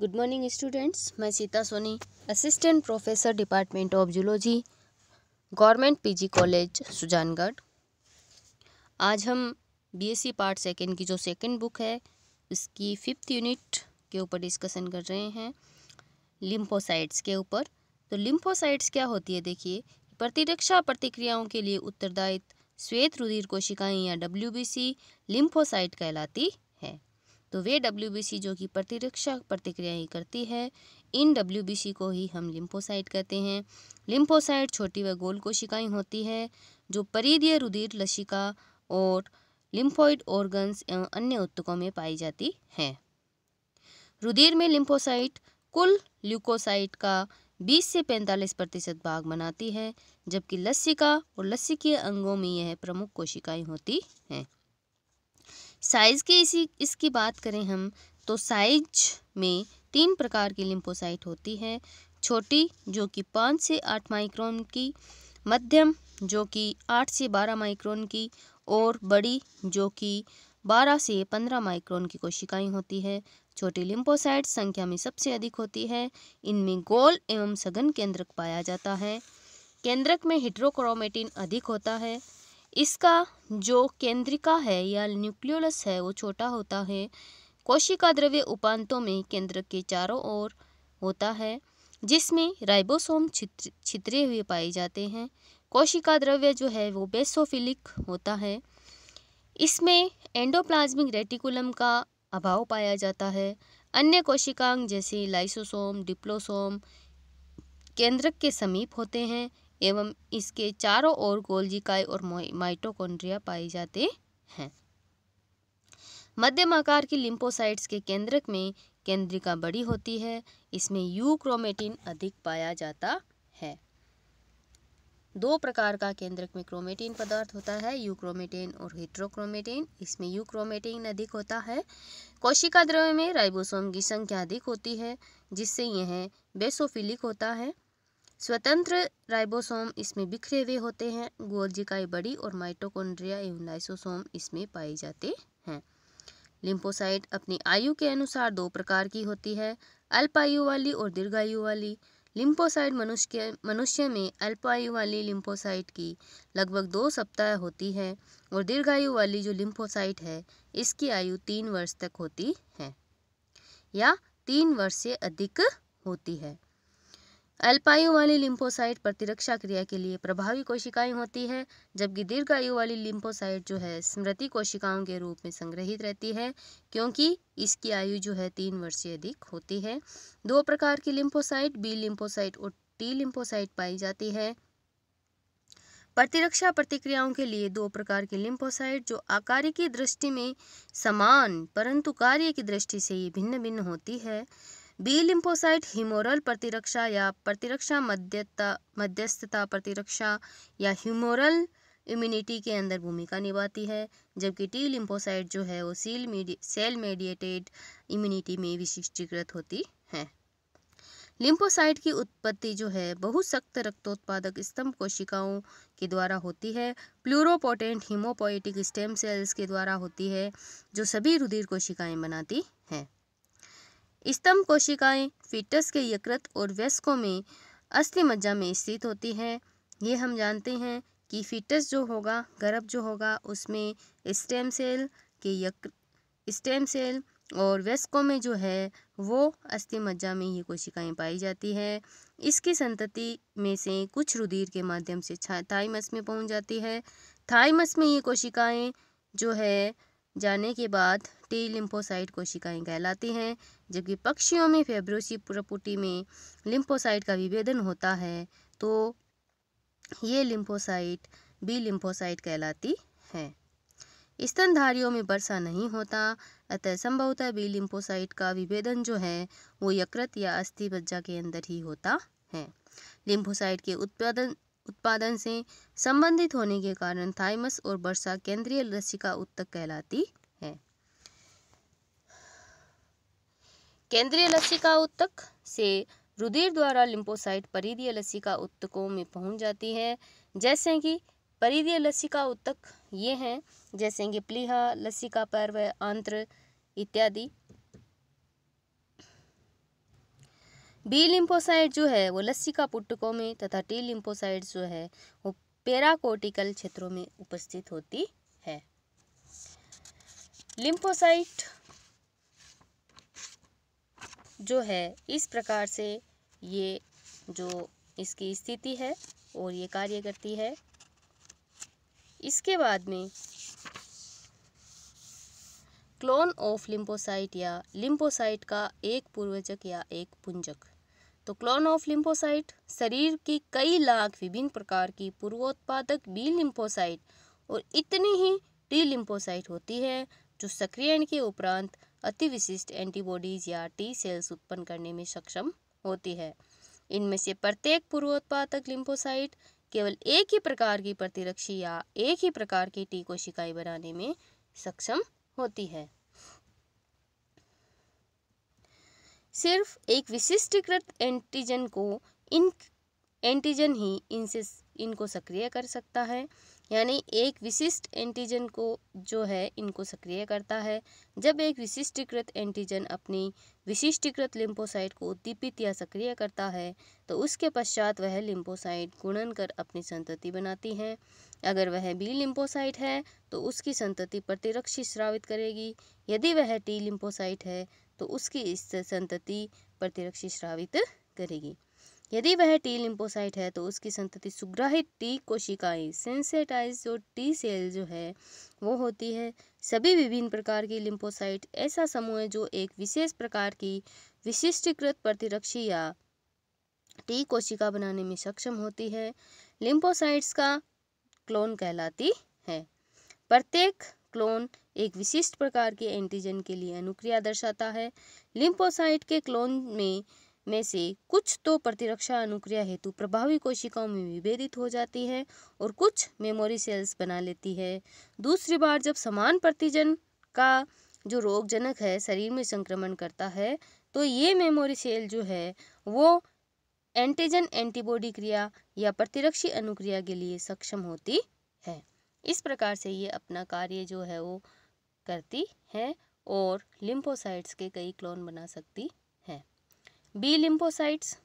good morning students मैं Sita Soni assistant professor department of zoology government PG college Sujangarh आज हम BSc part second की जो सेकेंड बुक है उसकी फिफ्थ यूनिट के ऊपर डिस्कशन कर रहे हैं लिम्फोसाइट्स के ऊपर तो लिम्फोसाइट्स क्या होती है देखिए प्रतिरक्षा प्रतिक्रियाओं के लिए उत्तरदायित्व श्वेत रुधिर कोशिकाएं या डब्ल्यू लिम्फोसाइट कहलाती है तो वे डब्ल्यू जो कि प्रतिरक्षा प्रतिक्रियाएं करती है इन डब्ल्यू को ही हम लिम्फोसाइट कहते हैं लिम्फोसाइट छोटी व गोल कोशिकाएं होती है जो परिधीय रुधिर लशिका और लिम्फोइड ऑर्गन्स एवं अन्य उत्तकों में पाई जाती हैं रुधिर में लिम्फोसाइट कुल ल्यूकोसाइट का 20 से 45 प्रतिशत भाग बनाती है जबकि लस्सिका और लस्सी के अंगों में यह प्रमुख कोशिकाएं होती हैं साइज़ की इसी इसकी बात करें हम तो साइज में तीन प्रकार की लिम्फोसाइट होती है छोटी जो कि पाँच से आठ माइक्रोन की मध्यम जो कि आठ से बारह माइक्रोन की और बड़ी जो कि बारह से पंद्रह माइक्रोन की कोशिकाएं होती है छोटी लिम्फोसाइट संख्या में सबसे अधिक होती है इनमें गोल एवं सघन केंद्रक पाया जाता है केंद्रक में हिट्रोक्रोमेटिन अधिक होता है इसका जो केंद्रिका है या न्यूक्लियोलस है वो छोटा होता है कोशिका द्रव्य उपांतों में केंद्र के चारों ओर होता है जिसमें राइबोसोम छित्र छितरे हुए पाए जाते हैं कोशिका द्रव्य जो है वो बेसोफिलिक होता है इसमें एंडोप्लाज्मिक रेटिकुलम का अभाव पाया जाता है अन्य कोशिकांग जैसे लाइसोसोम डिप्लोसोम केंद्रक के समीप होते हैं एवं इसके चारों ओर गोलजिकाई और माइटोकॉन्ड्रिया पाए जाते हैं मध्यम आकार की लिम्फोसाइट्स के केंद्रक में केंद्रिका बड़ी होती है इसमें यू क्रोमेटिन अधिक पाया जाता है दो प्रकार का केंद्रक में क्रोमेटिन पदार्थ होता है यूक्रोमेटिन और हिट्रोक्रोमेटिन इसमें यूक्रोमेटिन अधिक होता है कोशिका द्रव्य में राइबोसोम की संख्या अधिक होती है जिससे यह बेसोफिलिक होता है स्वतंत्र राइबोसोम इसमें बिखरे हुए होते हैं गोल्जिकाई बड़ी और माइटोकोन्ड्रिया एवं लाइसोसोम इसमें पाए जाते हैं लिम्फोसाइट अपनी आयु के अनुसार दो प्रकार की होती है अल्प आयु वाली और दीर्घायु वाली लिम्फोसाइट मनुष्य मनुष्य में अल्प आयु वाली लिम्फोसाइट की लगभग दो सप्ताह होती है और दीर्घायु वाली जो लिम्फोसाइट है इसकी आयु तीन वर्ष तक होती है या तीन वर्ष से अधिक होती है अल्पायु वाली लिम्फोसाइट प्रतिरक्षा क्रिया के लिए प्रभावी कोशिकाएं होती है जबकि दीर्घायु वाली लिम्फोसाइट जो है स्मृति कोशिकाओं के रूप में संग्रहित रहती है क्योंकि इसकी आयु जो है तीन वर्ष से अधिक होती है दो प्रकार की लिम्फोसाइट बी लिम्फोसाइट और टी लिम्फोसाइट पाई जाती है प्रतिरक्षा प्रतिक्रियाओं के लिए दो प्रकार की लिम्फोसाइट जो आकार की दृष्टि में समान परंतु कार्य की दृष्टि से ये भिन्न भिन्न होती है बी लिम्फोसाइट ह्यूमोरल प्रतिरक्षा या प्रतिरक्षा मध्यता मध्यस्थता प्रतिरक्षा या ह्यूमोरल इम्यूनिटी के अंदर भूमिका निभाती है जबकि टी लिम्फोसाइट जो है वो सील मीडिय सेल मेडिएटेड इम्यूनिटी में विशिष्टीकृत होती है लिम्फोसाइट की उत्पत्ति जो है बहुत सख्त रक्तोत्पादक स्तंभ कोशिकाओं के द्वारा होती है प्लूरोपोटेंट हीमोपोएटिक स्टेम सेल्स के द्वारा होती है जो सभी रुधिर कोशिकाएं बनाती हैं स्तंभ कोशिकाएं फीटस के यकृत और वयस्कों में अस्थि मज्जा में स्थित होती हैं ये हम जानते हैं कि फीटस जो होगा गर्भ जो होगा उसमें स्टेम सेल के यक स्टेम सेल और वयस्कों में जो है वो अस्थि मज्जा में ये कोशिकाएं पाई जाती है इसकी संतति में से कुछ रुधिर के माध्यम से थाइमस में पहुंच जाती है थाइमस में ये कोशिकाएं जो है जाने के बाद टी लिम्फोसाइट कोशिकाएं कहलाती हैं जबकि पक्षियों में फेब्रोसी प्रपुटी में लिम्फोसाइट का विभेदन होता है तो ये लिम्फोसाइट बी लिम्फोसाइट कहलाती है स्तनधारियों में वर्षा नहीं होता अतः संभवतः बी लिम्फोसाइट का विभेदन जो है वो यकृत या अस्थि बज्जा के अंदर ही होता है लिम्फोसाइट के उत्पादन उत्पादन से संबंधित होने के कारण थाइमस और वर्षा केंद्रीय लसिका उत्तक कहलाती है केंद्रीय लसिका उत्तक से रुधिर द्वारा लिम्फोसाइट परिधीय लसिका उत्तकों में पहुंच जाती है जैसे कि परिधीय लसिका उत्तक ये हैं जैसे कि प्लीहा लसिका का व आंत्र इत्यादि बी लिम्फोसाइट जो है वो लसिका पुटकों में तथा टी लिम्फोसाइट जो है वो पेराकोटिकल क्षेत्रों में उपस्थित होती है लिम्फोसाइट जो है इस प्रकार से ये जो इसकी स्थिति है और ये कार्य करती है इसके बाद में क्लोन ऑफ लिम्पोसाइट या लिम्पोसाइट का एक पूर्वजक या एक पुंजक तो क्लोन ऑफ लिम्पोसाइट शरीर की कई लाख विभिन्न प्रकार की पूर्वोत्पादक बी लिम्पोसाइट और इतनी ही टी लिम्पोसाइट होती है जो सक्रियण के उपरांत अति विशिष्ट एंटीबॉडीज या टी सेल्स उत्पन्न करने में सक्षम होती है इनमें से प्रत्येक पूर्वोत्पादक लिम्फोसाइट केवल एक ही प्रकार की प्रतिरक्षी या एक ही प्रकार की टी कोशिकाएं बनाने में सक्षम होती है सिर्फ एक विशिष्टीकृत एंटीजन को इन एंटीजन ही इनसे इनको सक्रिय कर सकता है यानी एक विशिष्ट एंटीजन को जो है इनको सक्रिय करता है जब एक विशिष्टीकृत एंटीजन अपनी विशिष्टीकृत लिम्फोसाइट को उद्दीपित या सक्रिय करता है तो उसके पश्चात वह लिम्फोसाइट गुणन कर अपनी संतति बनाती हैं अगर वह बी लिम्फोसाइट है तो उसकी संतति प्रतिरक्षी श्रावित करेगी यदि वह टी लिम्फोसाइट है तो उसकी इस संतति प्रतिरक्षी श्रावित करेगी यदि वह टी लिम्पोसाइट है तो उसकी संतति सुग्राहित टी कोशिकाएं सेंसेटाइज जो टी सेल जो है वो होती है सभी विभिन्न प्रकार की लिम्पोसाइट ऐसा समूह है जो एक विशेष प्रकार की विशिष्टीकृत प्रतिरक्षी या टी कोशिका बनाने में सक्षम होती है लिम्पोसाइट्स का क्लोन कहलाती है प्रत्येक क्लोन एक विशिष्ट प्रकार के एंटीजन के लिए अनुक्रिया दर्शाता है लिम्पोसाइट के क्लोन में में से कुछ तो प्रतिरक्षा अनुक्रिया हेतु प्रभावी कोशिकाओं में विभेदित हो जाती है और कुछ मेमोरी सेल्स बना लेती है दूसरी बार जब समान प्रतिजन का जो रोगजनक है शरीर में संक्रमण करता है तो ये मेमोरी सेल जो है वो एंटीजन एंटीबॉडी क्रिया या प्रतिरक्षी अनुक्रिया के लिए सक्षम होती है इस प्रकार से ये अपना कार्य जो है वो करती है और लिम्फोसाइट्स के कई क्लोन बना सकती बी लिम्फोसाइट्स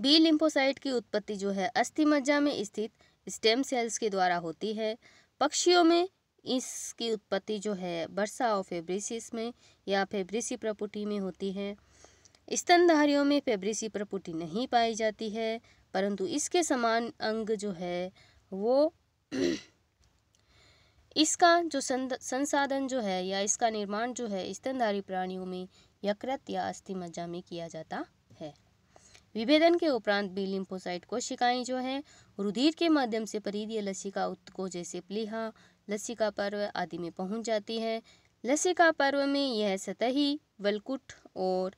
बी लिम्फोसाइट की उत्पत्ति जो है अस्थि मज्जा में स्थित स्टेम सेल्स के द्वारा होती है पक्षियों में इसकी उत्पत्ति जो है बरसा और फेब्रिसिस में या फेब्रिसी प्रपुटी में होती है स्तनधारियों में फेब्रिसी प्रपुटी नहीं पाई जाती है परंतु इसके समान अंग जो है वो इसका जो संसाधन जो है या इसका निर्माण जो है स्तनधारी प्राणियों में यकृत या अस्थि मज्जा में किया जाता है विभेदन के उपरांत बी लिम्फोसाइट कोशिकाएं जो हैं रुधिर के माध्यम से परिधीय लसिका उत्को जैसे प्लीहा लसिका पर्व आदि में पहुंच जाती है लसिका पर्व में यह सतही वलकुट और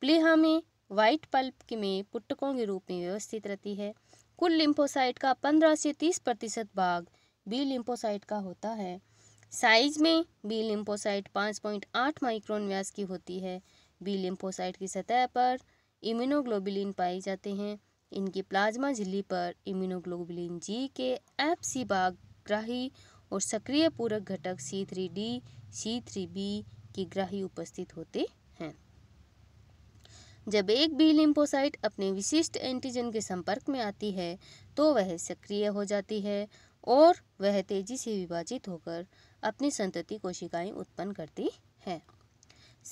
प्लीहा में वाइट पल्प में पुटकों के रूप में व्यवस्थित रहती है कुल लिम्फोसाइट का पंद्रह से तीस प्रतिशत भाग बी लिम्फोसाइट का होता है साइज में बी लिम्फोसाइट पाँच पॉइंट आठ माइक्रोन व्यास की होती है बी लिम्फोसाइट की सतह पर इम्यूनोग्लोबुलिन पाए जाते हैं इनकी प्लाज्मा झिल्ली पर इम्यूनोग्लोबुलिन जी के एफ सी बाग ग्राही और सक्रिय पूरक घटक C three D C three B की ग्राही उपस्थित होते हैं जब एक बी लिम्फोसाइट अपने विशिष्ट एंटीजन के संपर्क में आती है तो वह सक्रिय हो जाती है और वह तेजी से विभाजित होकर अपनी संतति कोशिकाएं उत्पन्न करती हैं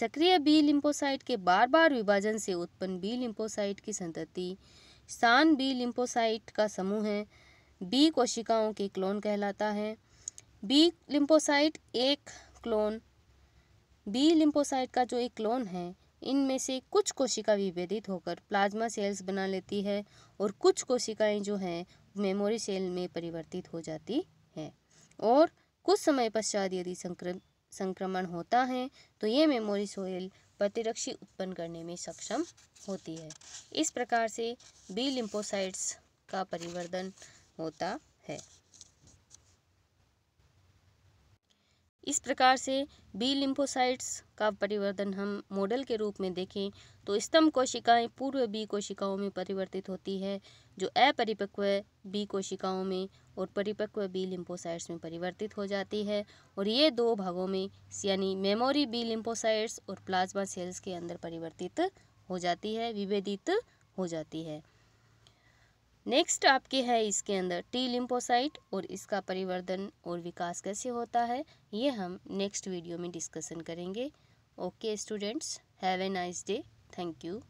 सक्रिय बी लिम्पोसाइट के बार बार विभाजन से उत्पन्न बी लिम्पोसाइट की संतति शान बी लिम्पोसाइट का समूह है बी कोशिकाओं के क्लोन कहलाता है बी लिम्पोसाइट एक क्लोन बी लिम्पोसाइट का जो एक क्लोन है इनमें से कुछ कोशिका विभेदित होकर प्लाज्मा सेल्स बना लेती है और कुछ कोशिकाएं जो हैं मेमोरी सेल में परिवर्तित हो जाती हैं और कुछ समय पश्चात यदि संक्रमण होता है तो ये मेमोरी सोयल प्रतिरक्षी उत्पन्न करने में सक्षम होती है इस प्रकार से बी लिम्पोसाइट्स का परिवर्तन होता है इस प्रकार से बी लिम्फोसाइट्स का परिवर्तन हम मॉडल के रूप में देखें तो स्तंभ कोशिकाएं पूर्व बी कोशिकाओं में परिवर्तित होती है जो अपरिपक्व बी कोशिकाओं में और परिपक्व बी लिम्फोसाइट्स में परिवर्तित हो जाती है और ये दो भागों में यानी मेमोरी बी लिम्फोसाइट्स और प्लाज्मा सेल्स के अंदर परिवर्तित हो जाती है विभेदित हो जाती है नेक्स्ट आपके है इसके अंदर टी लिम्पोसाइट और इसका परिवर्धन और विकास कैसे होता है ये हम नेक्स्ट वीडियो में डिस्कशन करेंगे okay students have a nice day thank you